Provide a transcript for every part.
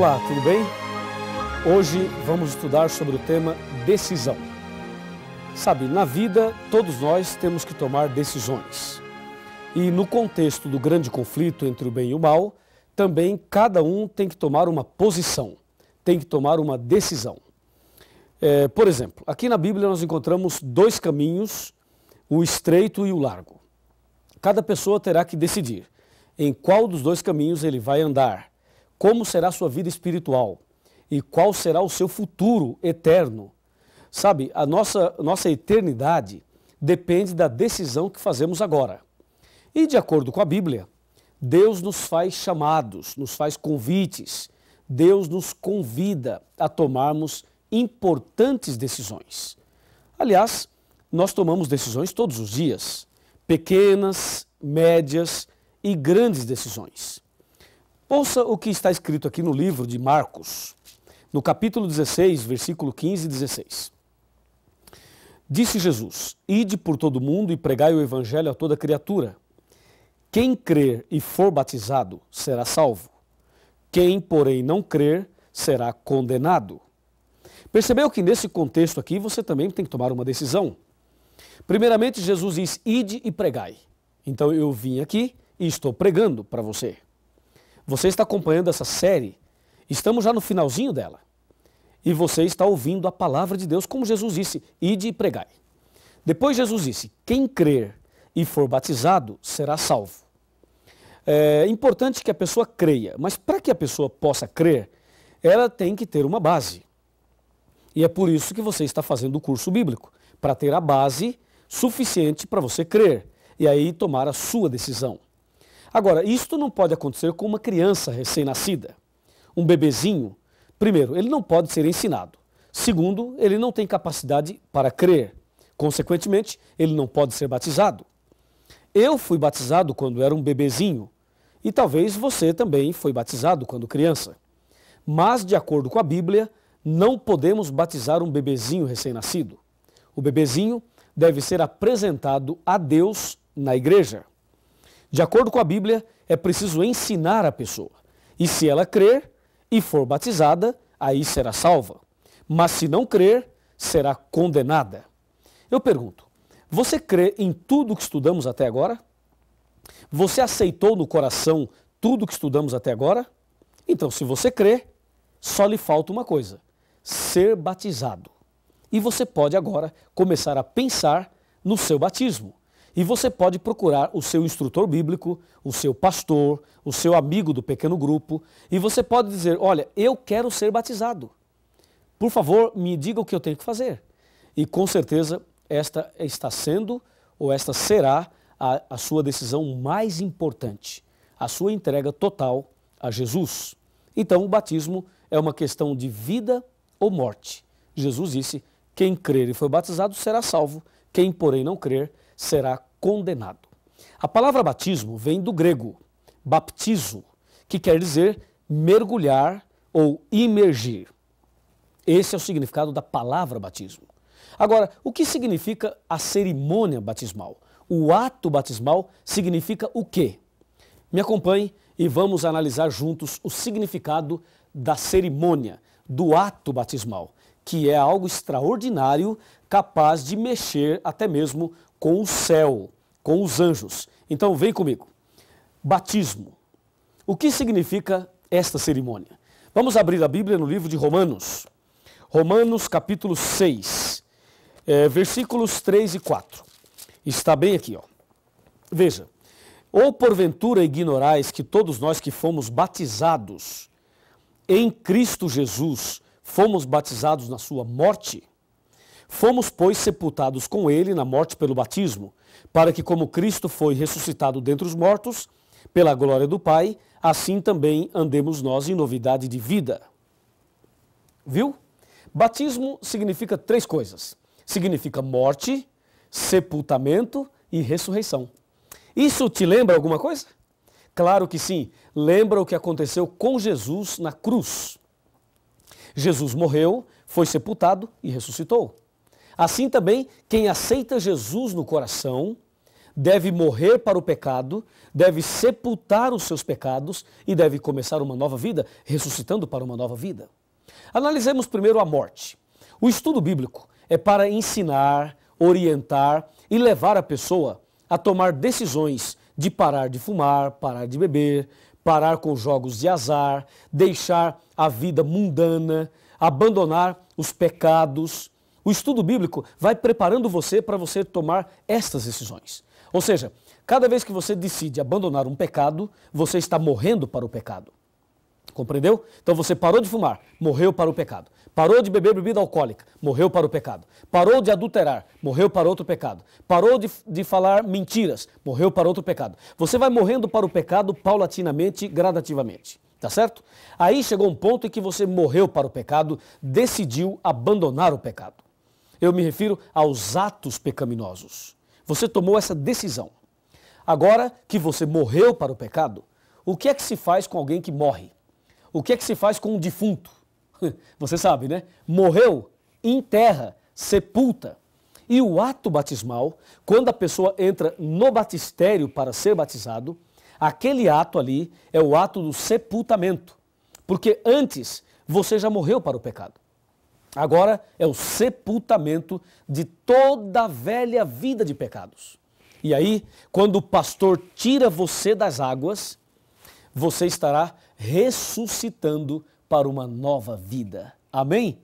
Olá, tudo bem? Hoje vamos estudar sobre o tema decisão. Sabe, na vida todos nós temos que tomar decisões. E no contexto do grande conflito entre o bem e o mal, também cada um tem que tomar uma posição, tem que tomar uma decisão. É, por exemplo, aqui na Bíblia nós encontramos dois caminhos, o estreito e o largo. Cada pessoa terá que decidir em qual dos dois caminhos ele vai andar como será sua vida espiritual e qual será o seu futuro eterno. Sabe, a nossa, nossa eternidade depende da decisão que fazemos agora. E de acordo com a Bíblia, Deus nos faz chamados, nos faz convites, Deus nos convida a tomarmos importantes decisões. Aliás, nós tomamos decisões todos os dias, pequenas, médias e grandes decisões. Ouça o que está escrito aqui no livro de Marcos, no capítulo 16, versículo 15 e 16. Disse Jesus: Ide por todo mundo e pregai o evangelho a toda criatura. Quem crer e for batizado será salvo. Quem, porém, não crer será condenado. Percebeu que nesse contexto aqui você também tem que tomar uma decisão. Primeiramente, Jesus diz: Ide e pregai. Então eu vim aqui e estou pregando para você. Você está acompanhando essa série, estamos já no finalzinho dela. E você está ouvindo a palavra de Deus, como Jesus disse: ide e pregai. Depois Jesus disse: quem crer e for batizado será salvo. É importante que a pessoa creia, mas para que a pessoa possa crer, ela tem que ter uma base. E é por isso que você está fazendo o curso bíblico para ter a base suficiente para você crer e aí tomar a sua decisão. Agora, isto não pode acontecer com uma criança recém-nascida. Um bebezinho, primeiro, ele não pode ser ensinado. Segundo, ele não tem capacidade para crer. Consequentemente, ele não pode ser batizado. Eu fui batizado quando era um bebezinho e talvez você também foi batizado quando criança. Mas, de acordo com a Bíblia, não podemos batizar um bebezinho recém-nascido. O bebezinho deve ser apresentado a Deus na igreja. De acordo com a Bíblia, é preciso ensinar a pessoa. E se ela crer e for batizada, aí será salva. Mas se não crer, será condenada. Eu pergunto, você crê em tudo que estudamos até agora? Você aceitou no coração tudo que estudamos até agora? Então, se você crê, só lhe falta uma coisa: ser batizado. E você pode agora começar a pensar no seu batismo. E você pode procurar o seu instrutor bíblico, o seu pastor, o seu amigo do pequeno grupo, e você pode dizer: Olha, eu quero ser batizado. Por favor, me diga o que eu tenho que fazer. E com certeza, esta está sendo, ou esta será, a, a sua decisão mais importante, a sua entrega total a Jesus. Então, o batismo é uma questão de vida ou morte. Jesus disse: Quem crer e for batizado será salvo, quem, porém, não crer, será condenado. A palavra batismo vem do grego baptizo, que quer dizer mergulhar ou imergir. Esse é o significado da palavra batismo. Agora, o que significa a cerimônia batismal? O ato batismal significa o quê? Me acompanhe e vamos analisar juntos o significado da cerimônia, do ato batismal, que é algo extraordinário capaz de mexer até mesmo com o céu, com os anjos. Então vem comigo. Batismo. O que significa esta cerimônia? Vamos abrir a Bíblia no livro de Romanos. Romanos capítulo 6, é, versículos 3 e 4. Está bem aqui, ó. Veja. Ou porventura ignorais que todos nós que fomos batizados em Cristo Jesus, fomos batizados na sua morte? Fomos, pois, sepultados com ele na morte pelo batismo, para que, como Cristo foi ressuscitado dentre os mortos, pela glória do Pai, assim também andemos nós em novidade de vida. Viu? Batismo significa três coisas: significa morte, sepultamento e ressurreição. Isso te lembra alguma coisa? Claro que sim, lembra o que aconteceu com Jesus na cruz. Jesus morreu, foi sepultado e ressuscitou. Assim também, quem aceita Jesus no coração deve morrer para o pecado, deve sepultar os seus pecados e deve começar uma nova vida, ressuscitando para uma nova vida. Analisemos primeiro a morte. O estudo bíblico é para ensinar, orientar e levar a pessoa a tomar decisões de parar de fumar, parar de beber, parar com jogos de azar, deixar a vida mundana, abandonar os pecados, o estudo bíblico vai preparando você para você tomar estas decisões. Ou seja, cada vez que você decide abandonar um pecado, você está morrendo para o pecado. Compreendeu? Então você parou de fumar, morreu para o pecado. Parou de beber bebida alcoólica, morreu para o pecado. Parou de adulterar, morreu para outro pecado. Parou de, de falar mentiras, morreu para outro pecado. Você vai morrendo para o pecado paulatinamente, gradativamente. Tá certo? Aí chegou um ponto em que você morreu para o pecado, decidiu abandonar o pecado. Eu me refiro aos atos pecaminosos. Você tomou essa decisão. Agora que você morreu para o pecado, o que é que se faz com alguém que morre? O que é que se faz com um defunto? Você sabe, né? Morreu, enterra, sepulta. E o ato batismal, quando a pessoa entra no batistério para ser batizado, aquele ato ali é o ato do sepultamento. Porque antes você já morreu para o pecado. Agora é o sepultamento de toda a velha vida de pecados. E aí, quando o pastor tira você das águas, você estará ressuscitando para uma nova vida. Amém?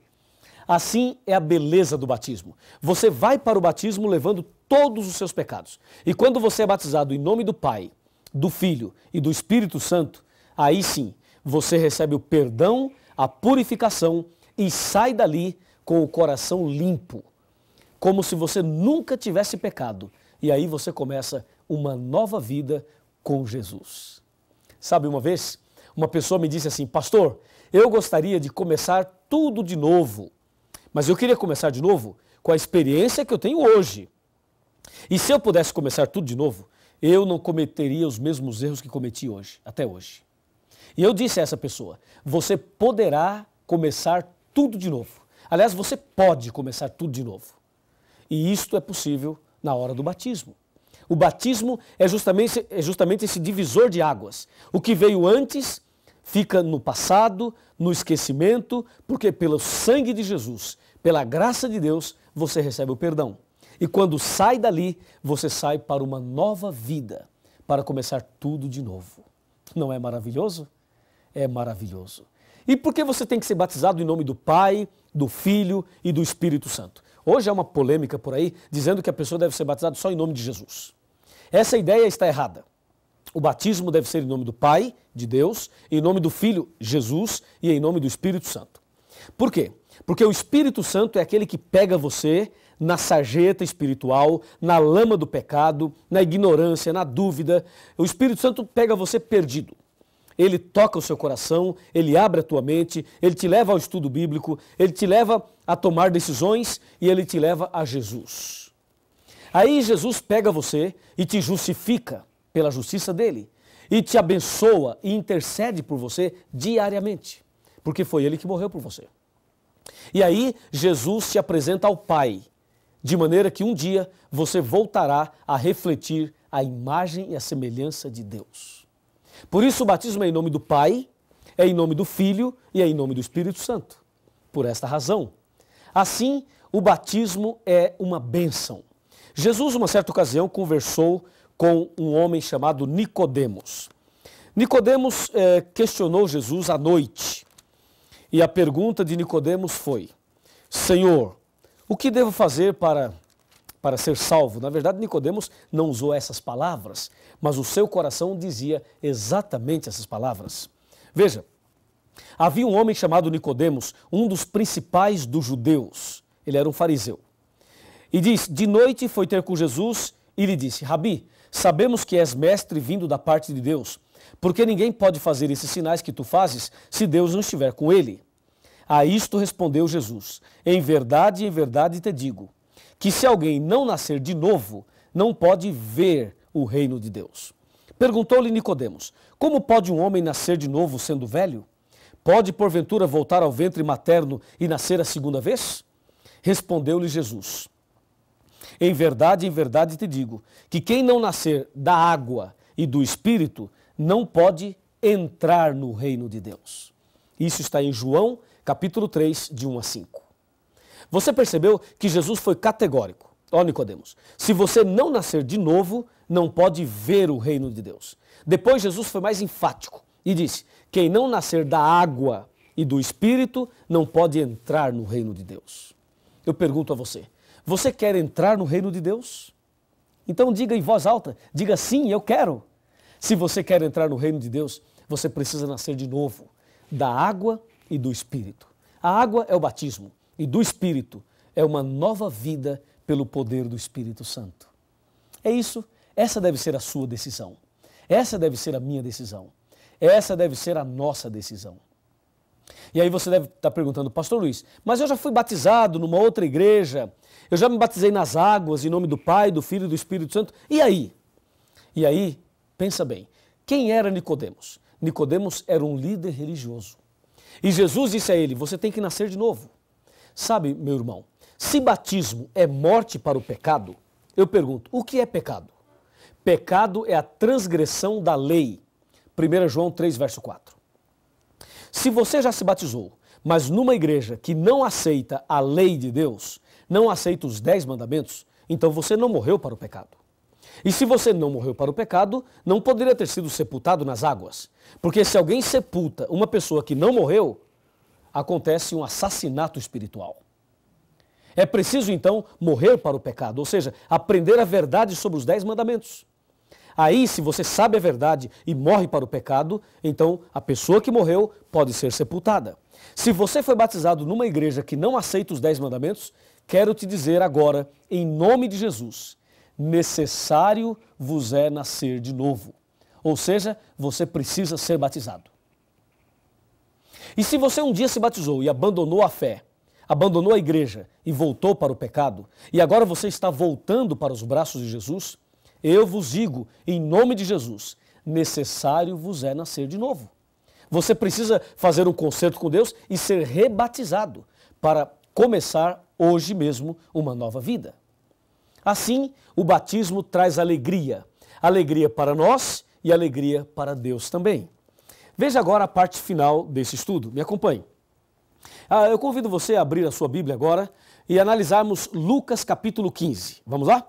Assim é a beleza do batismo. Você vai para o batismo levando todos os seus pecados. E quando você é batizado em nome do Pai, do Filho e do Espírito Santo, aí sim você recebe o perdão, a purificação e sai dali com o coração limpo, como se você nunca tivesse pecado. E aí você começa uma nova vida com Jesus. Sabe, uma vez, uma pessoa me disse assim: Pastor, eu gostaria de começar tudo de novo, mas eu queria começar de novo com a experiência que eu tenho hoje. E se eu pudesse começar tudo de novo, eu não cometeria os mesmos erros que cometi hoje, até hoje. E eu disse a essa pessoa: você poderá começar tudo de novo. Aliás, você pode começar tudo de novo. E isto é possível na hora do batismo. O batismo é justamente, é justamente esse divisor de águas. O que veio antes fica no passado, no esquecimento, porque pelo sangue de Jesus, pela graça de Deus, você recebe o perdão. E quando sai dali, você sai para uma nova vida, para começar tudo de novo. Não é maravilhoso? É maravilhoso. E por que você tem que ser batizado em nome do Pai, do Filho e do Espírito Santo? Hoje há uma polêmica por aí dizendo que a pessoa deve ser batizada só em nome de Jesus. Essa ideia está errada. O batismo deve ser em nome do Pai, de Deus, em nome do Filho, Jesus, e em nome do Espírito Santo. Por quê? Porque o Espírito Santo é aquele que pega você na sarjeta espiritual, na lama do pecado, na ignorância, na dúvida. O Espírito Santo pega você perdido ele toca o seu coração, ele abre a tua mente, ele te leva ao estudo bíblico, ele te leva a tomar decisões e ele te leva a Jesus. Aí Jesus pega você e te justifica pela justiça dele e te abençoa e intercede por você diariamente, porque foi ele que morreu por você. E aí Jesus se apresenta ao Pai, de maneira que um dia você voltará a refletir a imagem e a semelhança de Deus. Por isso o batismo é em nome do Pai, é em nome do Filho e é em nome do Espírito Santo. Por esta razão. Assim, o batismo é uma bênção. Jesus, uma certa ocasião, conversou com um homem chamado Nicodemos. Nicodemos eh, questionou Jesus à noite. E a pergunta de Nicodemos foi: Senhor, o que devo fazer para para ser salvo. Na verdade, Nicodemos não usou essas palavras, mas o seu coração dizia exatamente essas palavras. Veja, havia um homem chamado Nicodemos, um dos principais dos judeus. Ele era um fariseu. E diz: "De noite foi ter com Jesus e lhe disse: Rabi, sabemos que és mestre vindo da parte de Deus, porque ninguém pode fazer esses sinais que tu fazes se Deus não estiver com ele." A isto respondeu Jesus: Em verdade, em verdade te digo, que se alguém não nascer de novo, não pode ver o reino de Deus. Perguntou-lhe Nicodemos: Como pode um homem nascer de novo sendo velho? Pode porventura voltar ao ventre materno e nascer a segunda vez? Respondeu-lhe Jesus: Em verdade, em verdade te digo, que quem não nascer da água e do espírito não pode entrar no reino de Deus. Isso está em João, capítulo 3, de 1 a 5. Você percebeu que Jesus foi categórico. Ó Nicodemos, se você não nascer de novo, não pode ver o reino de Deus. Depois Jesus foi mais enfático e disse: quem não nascer da água e do espírito não pode entrar no reino de Deus. Eu pergunto a você: você quer entrar no reino de Deus? Então diga em voz alta, diga sim, eu quero. Se você quer entrar no reino de Deus, você precisa nascer de novo, da água e do espírito. A água é o batismo, e do Espírito é uma nova vida pelo poder do Espírito Santo. É isso, essa deve ser a sua decisão. Essa deve ser a minha decisão. Essa deve ser a nossa decisão. E aí você deve estar tá perguntando, Pastor Luiz, mas eu já fui batizado numa outra igreja, eu já me batizei nas águas em nome do Pai, do Filho e do Espírito Santo. E aí? E aí, pensa bem, quem era Nicodemos? Nicodemos era um líder religioso. E Jesus disse a ele: Você tem que nascer de novo. Sabe, meu irmão, se batismo é morte para o pecado, eu pergunto, o que é pecado? Pecado é a transgressão da lei. 1 João 3, verso 4. Se você já se batizou, mas numa igreja que não aceita a lei de Deus, não aceita os dez mandamentos, então você não morreu para o pecado. E se você não morreu para o pecado, não poderia ter sido sepultado nas águas. Porque se alguém sepulta uma pessoa que não morreu, acontece um assassinato espiritual. É preciso então morrer para o pecado, ou seja, aprender a verdade sobre os dez mandamentos. Aí, se você sabe a verdade e morre para o pecado, então a pessoa que morreu pode ser sepultada. Se você foi batizado numa igreja que não aceita os dez mandamentos, quero te dizer agora, em nome de Jesus, necessário vos é nascer de novo. Ou seja, você precisa ser batizado. E se você um dia se batizou e abandonou a fé, abandonou a igreja e voltou para o pecado, e agora você está voltando para os braços de Jesus, eu vos digo, em nome de Jesus, necessário vos é nascer de novo. Você precisa fazer um concerto com Deus e ser rebatizado para começar hoje mesmo uma nova vida. Assim, o batismo traz alegria. Alegria para nós e alegria para Deus também. Veja agora a parte final desse estudo. Me acompanhe. Ah, eu convido você a abrir a sua Bíblia agora e analisarmos Lucas capítulo 15. Vamos lá?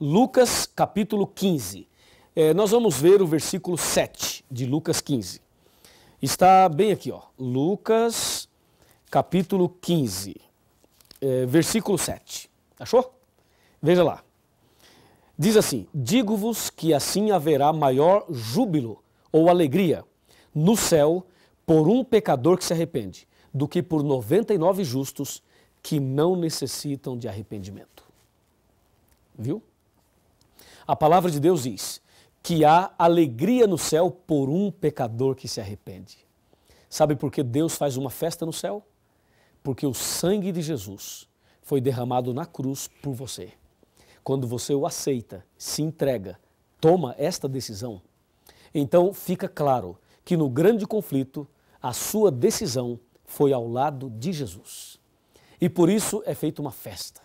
Lucas capítulo 15. É, nós vamos ver o versículo 7 de Lucas 15. Está bem aqui, ó. Lucas capítulo 15, é, versículo 7. Achou? Veja lá. Diz assim: Digo-vos que assim haverá maior júbilo ou alegria no céu por um pecador que se arrepende, do que por 99 justos que não necessitam de arrependimento. Viu? A palavra de Deus diz que há alegria no céu por um pecador que se arrepende. Sabe por que Deus faz uma festa no céu? Porque o sangue de Jesus foi derramado na cruz por você. Quando você o aceita, se entrega, toma esta decisão, então fica claro que no grande conflito a sua decisão foi ao lado de Jesus. E por isso é feita uma festa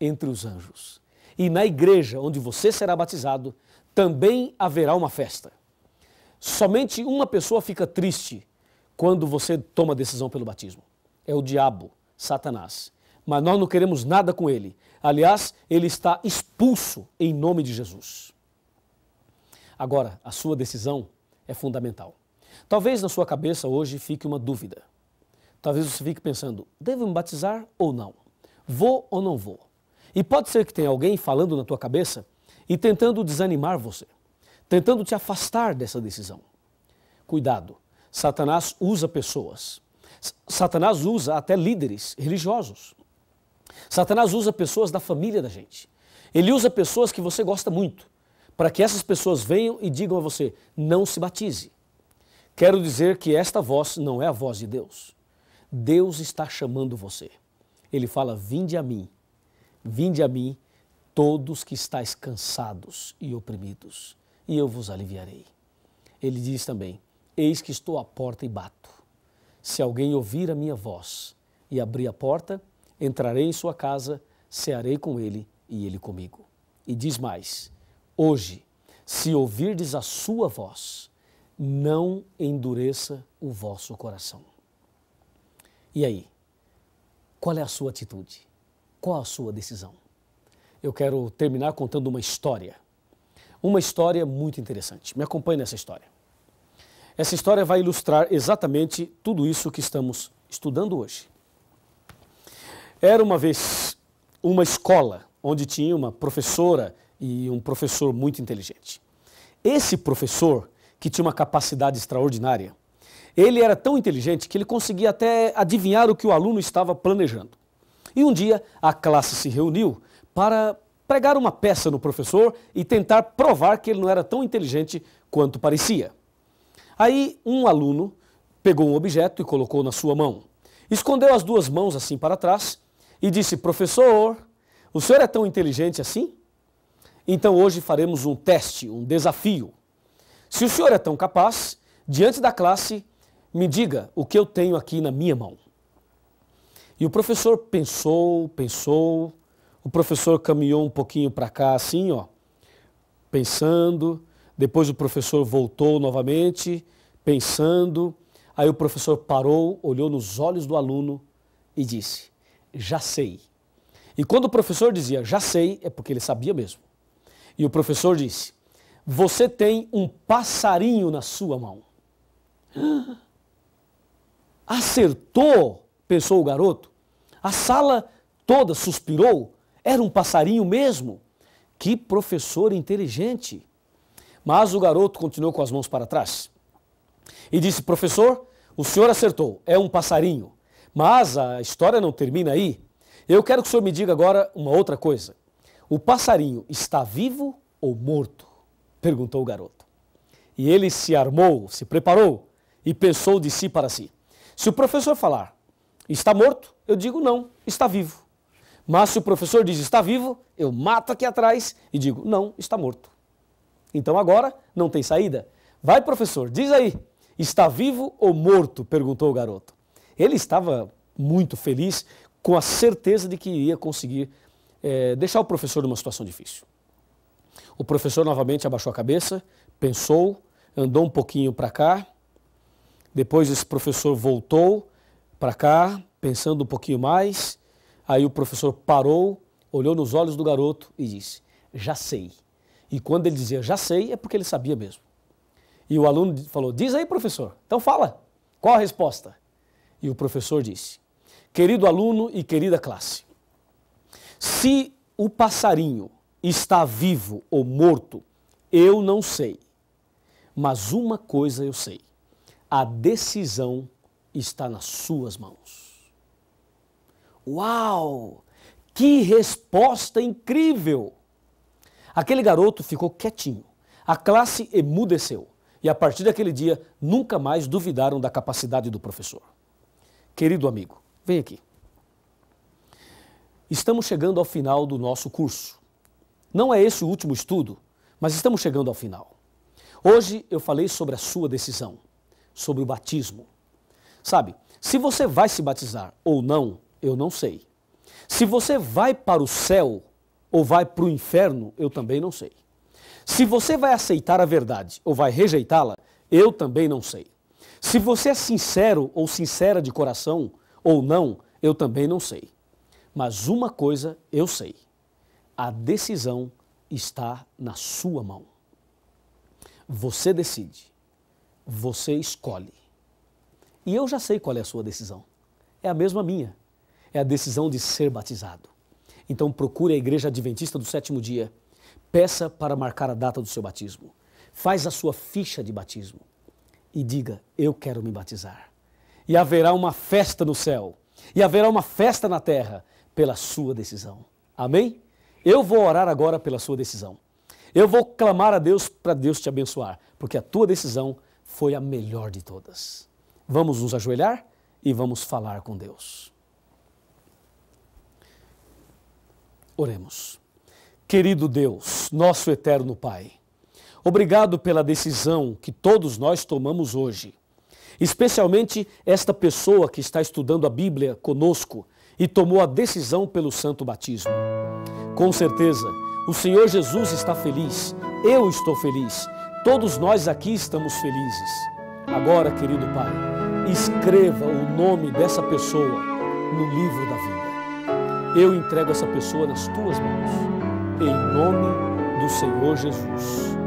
entre os anjos. E na igreja onde você será batizado, também haverá uma festa. Somente uma pessoa fica triste quando você toma decisão pelo batismo. É o diabo, Satanás. Mas nós não queremos nada com ele. Aliás, ele está expulso em nome de Jesus. Agora, a sua decisão é fundamental. Talvez na sua cabeça hoje fique uma dúvida. Talvez você fique pensando: devo me batizar ou não? Vou ou não vou? E pode ser que tenha alguém falando na tua cabeça e tentando desanimar você, tentando te afastar dessa decisão. Cuidado, Satanás usa pessoas. Satanás usa até líderes religiosos. Satanás usa pessoas da família da gente. Ele usa pessoas que você gosta muito, para que essas pessoas venham e digam a você: não se batize. Quero dizer que esta voz não é a voz de Deus. Deus está chamando você. Ele fala: Vinde a mim, vinde a mim, todos que estáis cansados e oprimidos, e eu vos aliviarei. Ele diz também: Eis que estou à porta e bato. Se alguém ouvir a minha voz e abrir a porta, entrarei em sua casa, cearei com ele e ele comigo. E diz mais: Hoje, se ouvirdes a sua voz, não endureça o vosso coração. E aí? Qual é a sua atitude? Qual a sua decisão? Eu quero terminar contando uma história. Uma história muito interessante. Me acompanhe nessa história. Essa história vai ilustrar exatamente tudo isso que estamos estudando hoje. Era uma vez uma escola onde tinha uma professora e um professor muito inteligente. Esse professor que tinha uma capacidade extraordinária. Ele era tão inteligente que ele conseguia até adivinhar o que o aluno estava planejando. E um dia a classe se reuniu para pregar uma peça no professor e tentar provar que ele não era tão inteligente quanto parecia. Aí um aluno pegou um objeto e colocou na sua mão. Escondeu as duas mãos assim para trás e disse: Professor, o senhor é tão inteligente assim? Então hoje faremos um teste, um desafio. Se o senhor é tão capaz, diante da classe, me diga o que eu tenho aqui na minha mão. E o professor pensou, pensou, o professor caminhou um pouquinho para cá, assim, ó, pensando. Depois o professor voltou novamente, pensando. Aí o professor parou, olhou nos olhos do aluno e disse: Já sei. E quando o professor dizia já sei, é porque ele sabia mesmo. E o professor disse: você tem um passarinho na sua mão. Acertou, pensou o garoto. A sala toda suspirou. Era um passarinho mesmo. Que professor inteligente. Mas o garoto continuou com as mãos para trás e disse: Professor, o senhor acertou, é um passarinho. Mas a história não termina aí. Eu quero que o senhor me diga agora uma outra coisa. O passarinho está vivo ou morto? perguntou o garoto. E ele se armou, se preparou e pensou de si para si. Se o professor falar, está morto, eu digo não, está vivo. Mas se o professor diz está vivo, eu mato aqui atrás e digo não, está morto. Então agora não tem saída. Vai, professor, diz aí, está vivo ou morto? perguntou o garoto. Ele estava muito feliz com a certeza de que ia conseguir é, deixar o professor numa situação difícil. O professor novamente abaixou a cabeça, pensou, andou um pouquinho para cá. Depois esse professor voltou para cá, pensando um pouquinho mais. Aí o professor parou, olhou nos olhos do garoto e disse: Já sei. E quando ele dizia já sei, é porque ele sabia mesmo. E o aluno falou: Diz aí, professor. Então fala. Qual a resposta? E o professor disse: Querido aluno e querida classe, se o passarinho está vivo ou morto, eu não sei. Mas uma coisa eu sei: a decisão está nas suas mãos. Uau! Que resposta incrível! Aquele garoto ficou quietinho. A classe emudeceu. E a partir daquele dia, nunca mais duvidaram da capacidade do professor. Querido amigo, vem aqui. Estamos chegando ao final do nosso curso. Não é esse o último estudo, mas estamos chegando ao final. Hoje eu falei sobre a sua decisão, sobre o batismo. Sabe, se você vai se batizar ou não, eu não sei. Se você vai para o céu ou vai para o inferno, eu também não sei. Se você vai aceitar a verdade ou vai rejeitá-la, eu também não sei. Se você é sincero ou sincera de coração ou não, eu também não sei. Mas uma coisa eu sei. A decisão está na sua mão. Você decide. Você escolhe. E eu já sei qual é a sua decisão. É a mesma minha. É a decisão de ser batizado. Então procure a Igreja Adventista do Sétimo Dia. Peça para marcar a data do seu batismo. Faz a sua ficha de batismo e diga: Eu quero me batizar. E haverá uma festa no céu, e haverá uma festa na terra pela sua decisão. Amém? Eu vou orar agora pela sua decisão. Eu vou clamar a Deus para Deus te abençoar, porque a tua decisão foi a melhor de todas. Vamos nos ajoelhar e vamos falar com Deus. Oremos. Querido Deus, nosso eterno Pai, obrigado pela decisão que todos nós tomamos hoje, especialmente esta pessoa que está estudando a Bíblia conosco e tomou a decisão pelo santo batismo. Com certeza, o Senhor Jesus está feliz, eu estou feliz, todos nós aqui estamos felizes. Agora, querido Pai, escreva o nome dessa pessoa no livro da vida. Eu entrego essa pessoa nas tuas mãos, em nome do Senhor Jesus.